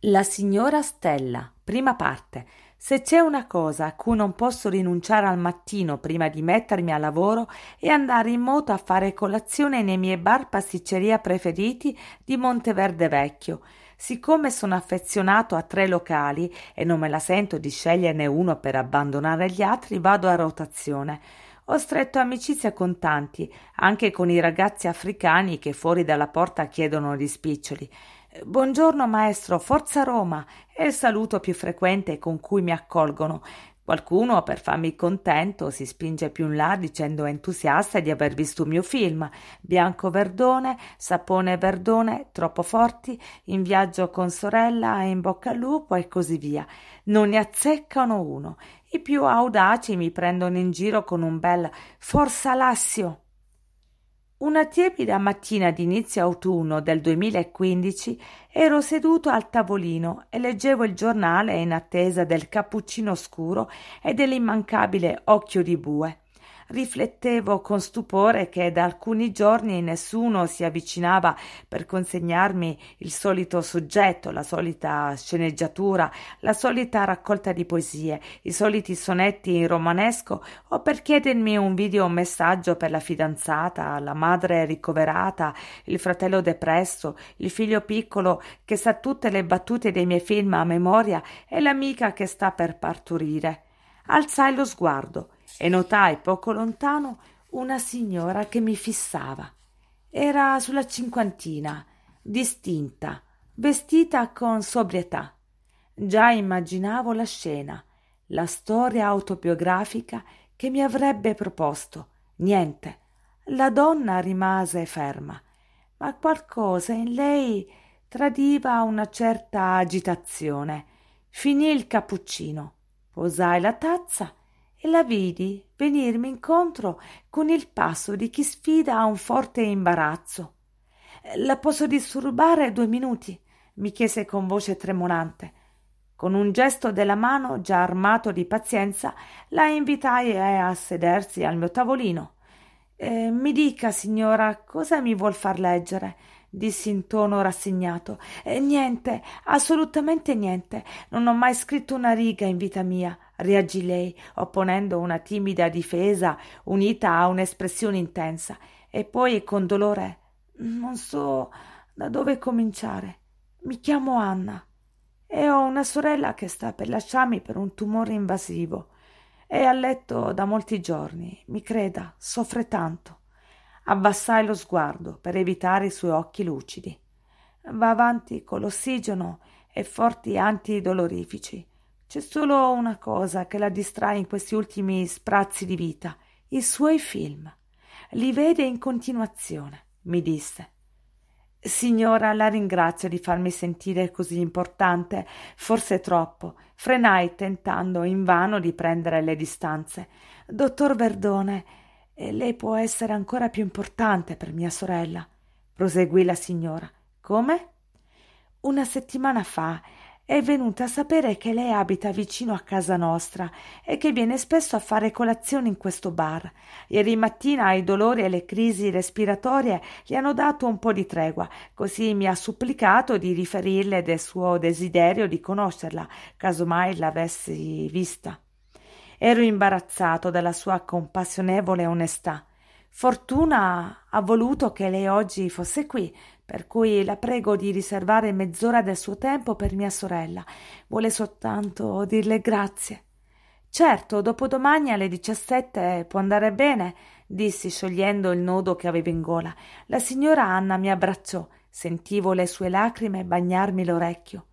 La signora Stella, prima parte. Se c'è una cosa a cui non posso rinunciare al mattino prima di mettermi a lavoro è andare in moto a fare colazione nei miei bar pasticceria preferiti di Monteverde Vecchio. Siccome sono affezionato a tre locali e non me la sento di sceglierne uno per abbandonare gli altri, vado a rotazione. Ho stretto amicizia con tanti, anche con i ragazzi africani che fuori dalla porta chiedono gli spiccioli. Buongiorno maestro, forza Roma è il saluto più frequente con cui mi accolgono. Qualcuno, per farmi contento, si spinge più in là dicendo entusiasta di aver visto il mio film. Bianco Verdone, Sapone Verdone, troppo forti, in viaggio con sorella, e in bocca al lupo e così via. Non ne azzeccano uno. I più audaci mi prendono in giro con un bel Forza Lassio. Una tiepida mattina di inizio autunno del 2015 ero seduto al tavolino e leggevo il giornale in attesa del cappuccino scuro e dell'immancabile occhio di bue. Riflettevo con stupore che da alcuni giorni nessuno si avvicinava per consegnarmi il solito soggetto, la solita sceneggiatura, la solita raccolta di poesie, i soliti sonetti in romanesco o per chiedermi un video o messaggio per la fidanzata, la madre ricoverata, il fratello depresso, il figlio piccolo che sa tutte le battute dei miei film a memoria e l'amica che sta per partorire. Alzai lo sguardo e notai poco lontano una signora che mi fissava. Era sulla cinquantina, distinta, vestita con sobrietà. Già immaginavo la scena, la storia autobiografica che mi avrebbe proposto. Niente. La donna rimase ferma, ma qualcosa in lei tradiva una certa agitazione. Finì il cappuccino, posai la tazza e la vidi venirmi incontro con il passo di chi sfida a un forte imbarazzo. La posso disturbare due minuti? mi chiese con voce tremolante. Con un gesto della mano già armato di pazienza, la invitai a sedersi al mio tavolino. Eh, mi dica, signora, cosa mi vuol far leggere? dissi in tono rassegnato. Eh, niente, assolutamente niente. Non ho mai scritto una riga in vita mia reagì lei, opponendo una timida difesa unita a un'espressione intensa, e poi con dolore non so da dove cominciare. Mi chiamo Anna e ho una sorella che sta per lasciarmi per un tumore invasivo. È a letto da molti giorni, mi creda, soffre tanto. Abbassai lo sguardo per evitare i suoi occhi lucidi. Va avanti con l'ossigeno e forti antidolorifici. C'è solo una cosa che la distrae in questi ultimi sprazzi di vita, i suoi film. Li vede in continuazione, mi disse. Signora, la ringrazio di farmi sentire così importante, forse troppo. Frenai tentando invano di prendere le distanze. Dottor Verdone, eh, lei può essere ancora più importante per mia sorella, proseguì la signora. Come? Una settimana fa è venuta a sapere che lei abita vicino a casa nostra e che viene spesso a fare colazione in questo bar. Ieri mattina i dolori e le crisi respiratorie gli hanno dato un po' di tregua, così mi ha supplicato di riferirle del suo desiderio di conoscerla, caso mai l'avessi vista. Ero imbarazzato dalla sua compassionevole onestà. Fortuna ha voluto che lei oggi fosse qui, per cui la prego di riservare mezz'ora del suo tempo per mia sorella. Vuole soltanto dirle grazie. Certo, dopodomani alle diciassette può andare bene, dissi sciogliendo il nodo che avevo in gola. La signora Anna mi abbracciò, sentivo le sue lacrime bagnarmi l'orecchio.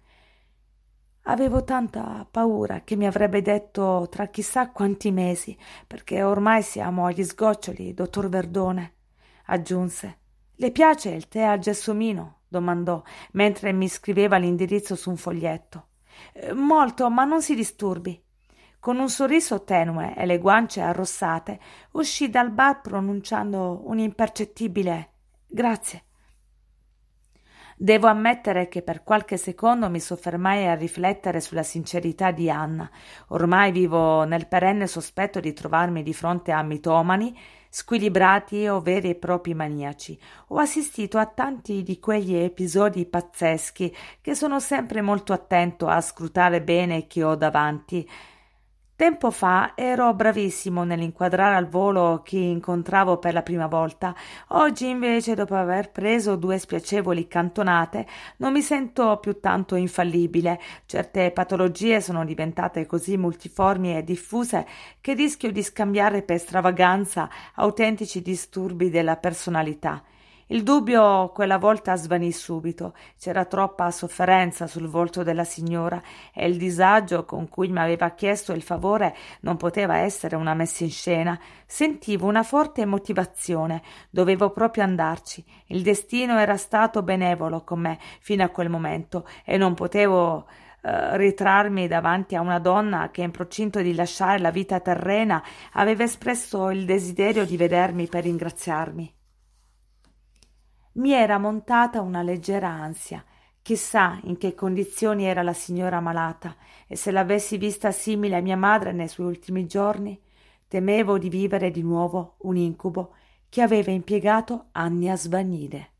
Avevo tanta paura che mi avrebbe detto tra chissà quanti mesi, perché ormai siamo agli sgoccioli, dottor Verdone, aggiunse. Le piace il tè al gessomino? domandò, mentre mi scriveva l'indirizzo su un foglietto. Eh, molto, ma non si disturbi. Con un sorriso tenue e le guance arrossate, uscì dal bar pronunciando un impercettibile grazie. Devo ammettere che per qualche secondo mi soffermai a riflettere sulla sincerità di Anna. Ormai vivo nel perenne sospetto di trovarmi di fronte a mitomani squilibrati o veri e propri maniaci. Ho assistito a tanti di quegli episodi pazzeschi che sono sempre molto attento a scrutare bene chi ho davanti Tempo fa ero bravissimo nell'inquadrare al volo chi incontravo per la prima volta. Oggi invece, dopo aver preso due spiacevoli cantonate, non mi sento più tanto infallibile. Certe patologie sono diventate così multiformi e diffuse che rischio di scambiare per stravaganza autentici disturbi della personalità. Il dubbio quella volta svanì subito, c'era troppa sofferenza sul volto della signora e il disagio con cui mi aveva chiesto il favore non poteva essere una messa in scena. Sentivo una forte motivazione, dovevo proprio andarci. Il destino era stato benevolo con me fino a quel momento e non potevo eh, ritrarmi davanti a una donna che in procinto di lasciare la vita terrena aveva espresso il desiderio di vedermi per ringraziarmi mi era montata una leggera ansia. Chissà in che condizioni era la signora malata e se l'avessi vista simile a mia madre nei suoi ultimi giorni, temevo di vivere di nuovo un incubo che aveva impiegato anni a svanire.